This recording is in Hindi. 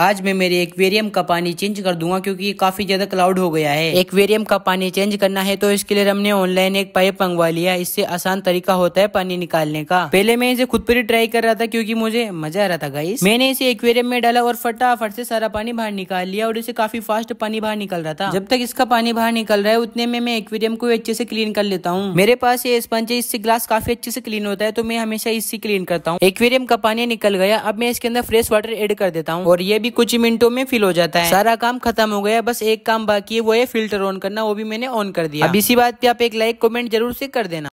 आज मैं मेरे एक्वेरियम का पानी चेंज कर दूंगा क्योंकि काफ़ी ज़्यादा क्लाउड हो गया है एक्वेरियम का पानी चेंज करना है तो इसके लिए हमने ऑनलाइन एक पाइप मंगवा लिया इससे आसान तरीका होता है पानी निकालने का पहले मैं इसे खुद पर ही ट्राई कर रहा था क्योंकि मुझे मजा आ रहा था गाइस मैंने इसे एक्वेरियम में डाला और फटाफट से सारा पानी बाहर निकाल लिया और इसे काफ़ी फास्ट पानी बाहर निकल रहा था जब तक इसका पानी बाहर निकल रहा है उतने में मैं एक्वेरियम को अच्छे से क्लीन कर लेता हूँ मेरे पास ये स्पंज है इससे ग्लास काफ़ी अच्छे से क्लीन होता है तो मैं हमेशा इससे क्लीन करता हूँ एक्वेरियम का पानी निकल गया अब मैं इसके अंदर फ्रेश वाटर एड कर देता हूँ और ये भी कुछ ही मिनटों में फिल हो जाता है सारा काम खत्म हो गया बस एक काम बाकी है वो है फिल्टर ऑन करना वो भी मैंने ऑन कर दिया अब इसी बात पे आप एक लाइक कमेंट जरूर से कर देना